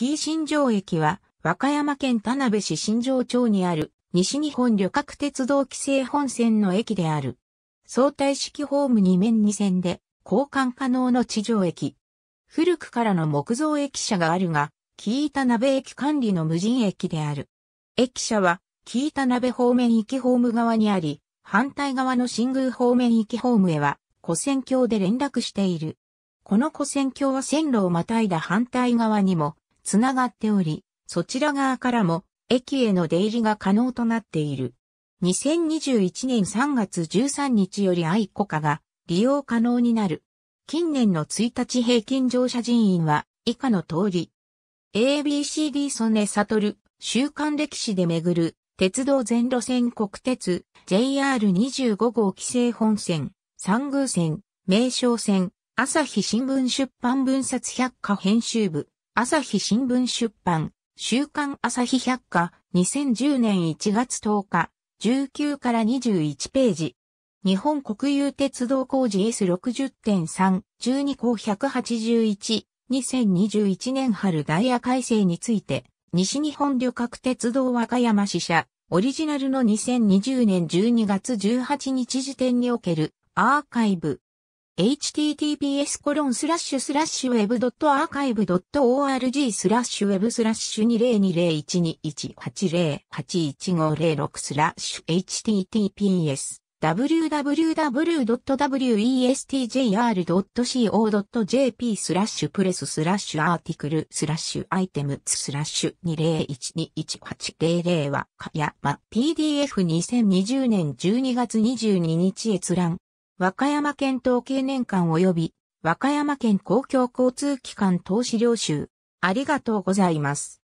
紀伊新庄駅は、和歌山県田辺市新庄町にある、西日本旅客鉄道規制本線の駅である。相対式ホーム2面2線で、交換可能の地上駅。古くからの木造駅舎があるが、紀伊田辺駅管理の無人駅である。駅舎は、紀伊田辺方面行きホーム側にあり、反対側の新宮方面行きホームへは、古線橋で連絡している。この古線橋は線路をまたいだ反対側にも、つながっており、そちら側からも駅への出入りが可能となっている。2021年3月13日より愛子家が利用可能になる。近年の1日平均乗車人員は以下の通り。ABCD 曽根悟、週刊歴史で巡る、鉄道全路線国鉄、JR25 号規制本線、三宮線、名称線、朝日新聞出版分冊百科編集部、朝日新聞出版、週刊朝日百科、2010年1月10日、19から21ページ。日本国有鉄道工事 S60.3、12項181、2021年春ダイヤ改正について、西日本旅客鉄道和歌山支社、オリジナルの2020年12月18日時点におけるアーカイブ、https コロンスラッシュスラッシュウェブドットアーカイブドット org スラッシュウェブスラッシュ20201218081506スラッシュ https www.westjr.co.jp スラッシュプレススラッシュアーティクルスラッシュアイテムスラッシュ20121800はかやま PDF2020 年12月22日閲覧和歌山県統計年間及び和歌山県公共交通機関投資領収。ありがとうございます。